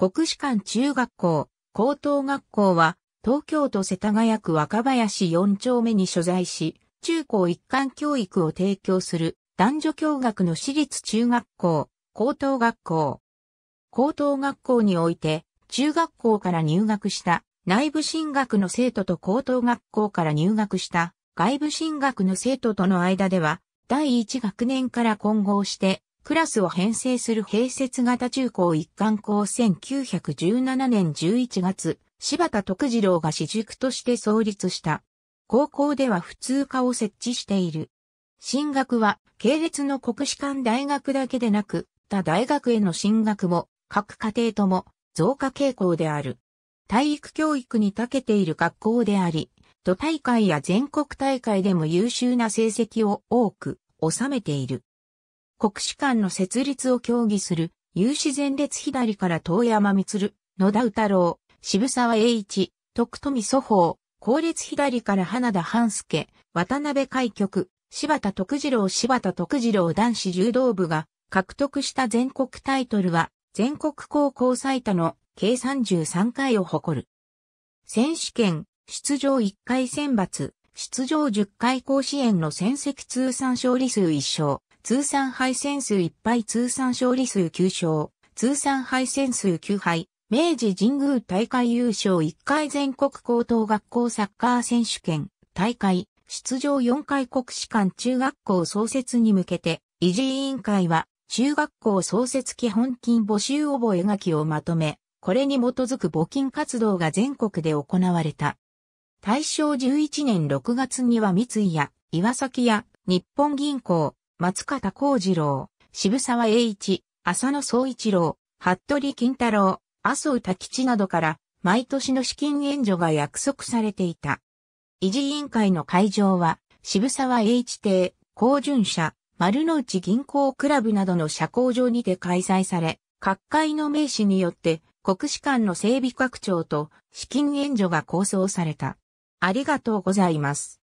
国士館中学校、高等学校は、東京都世田谷区若林4丁目に所在し、中高一貫教育を提供する男女共学の私立中学校、高等学校。高等学校において、中学校から入学した内部進学の生徒と高等学校から入学した外部進学の生徒との間では、第1学年から混合してクラスを編成する併設型中高一貫校1917年11月、柴田徳次郎が私塾として創立した。高校では普通科を設置している。進学は系列の国士舘大学だけでなく、他大学への進学も各家庭とも増加傾向である。体育教育に長けている学校であり、都大会や全国大会でも優秀な成績を多く収めている。国士官の設立を協議する、有志前列左から遠山光、野田宇太郎、渋沢栄一、徳富祖宝、後列左から花田半助、渡辺海局、柴田徳次郎柴田徳次郎男子柔道部が獲得した全国タイトルは全国高校最多の計33回を誇る。選手権、出場1回選抜、出場10回甲子園の戦績通算勝利数1勝、通算敗戦数1敗通算勝利数9勝、通算敗戦数9敗、明治神宮大会優勝1回全国高等学校サッカー選手権、大会、出場4回国士官中学校創設に向けて、維持委員会は、中学校創設基本金募集覚書をまとめ、これに基づく募金活動が全国で行われた。大正11年6月には三井や岩崎や日本銀行、松方幸次郎、渋沢栄一、浅野総一郎、服部金太郎、麻生多吉などから毎年の資金援助が約束されていた。維持委員会の会場は渋沢栄一邸、高順社、丸の内銀行クラブなどの社交場にて開催され、各界の名士によって国士官の整備拡張と資金援助が構想された。ありがとうございます。